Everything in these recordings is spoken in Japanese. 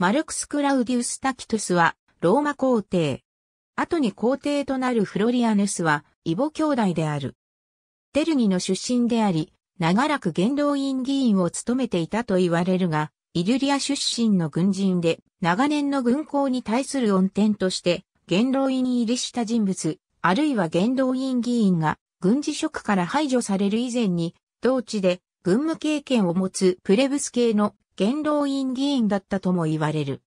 マルクス・クラウディウス・タキトゥスは、ローマ皇帝。後に皇帝となるフロリアヌスは、イボ兄弟である。テルニの出身であり、長らく元老院議員を務めていたと言われるが、イリュリア出身の軍人で、長年の軍港に対する恩典として、元老院入りした人物、あるいは元老院議員が、軍事職から排除される以前に、同地で、軍務経験を持つプレブス系の元老院議員だったとも言われる。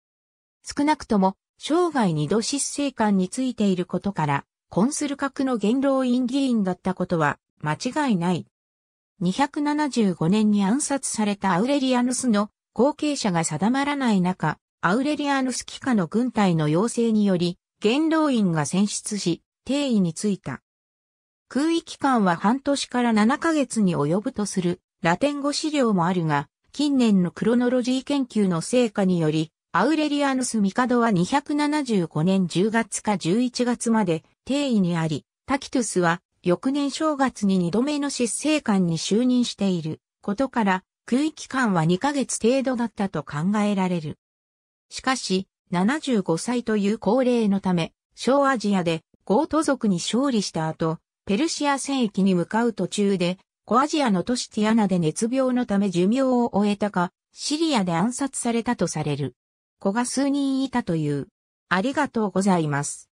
少なくとも、生涯二度執政官についていることから、コンスル閣の元老院議員だったことは間違いない。275年に暗殺されたアウレリアヌスの後継者が定まらない中、アウレリアヌス機下の軍隊の要請により、元老院が選出し、定位についた。空位期間は半年から7ヶ月に及ぶとするラテン語資料もあるが、近年のクロノロジー研究の成果により、アウレリアヌス・ミカドは275年10月か11月まで定位にあり、タキトゥスは翌年正月に2度目の執政官に就任していることから、空域間は2ヶ月程度だったと考えられる。しかし、75歳という高齢のため、小アジアでゴート族に勝利した後、ペルシア戦域に向かう途中で小アジアの都市ティアナで熱病のため寿命を終えたか、シリアで暗殺されたとされる。子が数人いたという。ありがとうございます。